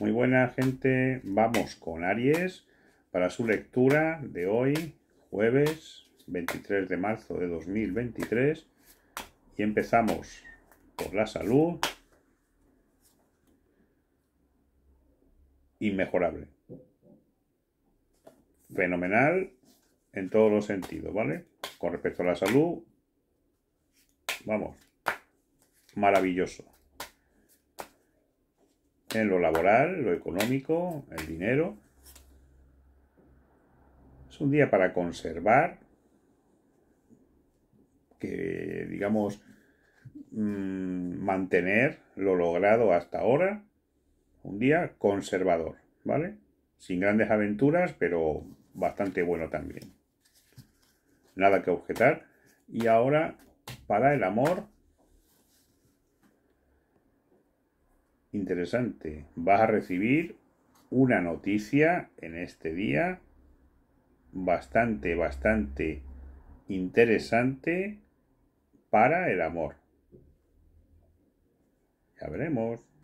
Muy buena gente, vamos con Aries para su lectura de hoy, jueves 23 de marzo de 2023. Y empezamos por la salud inmejorable. Fenomenal en todos los sentidos, ¿vale? Con respecto a la salud, vamos, maravilloso en lo laboral, lo económico, el dinero. Es un día para conservar, que digamos, mm, mantener lo logrado hasta ahora. Un día conservador, ¿vale? Sin grandes aventuras, pero bastante bueno también. Nada que objetar. Y ahora, para el amor, interesante. Vas a recibir una noticia en este día bastante, bastante interesante para el amor. Ya veremos.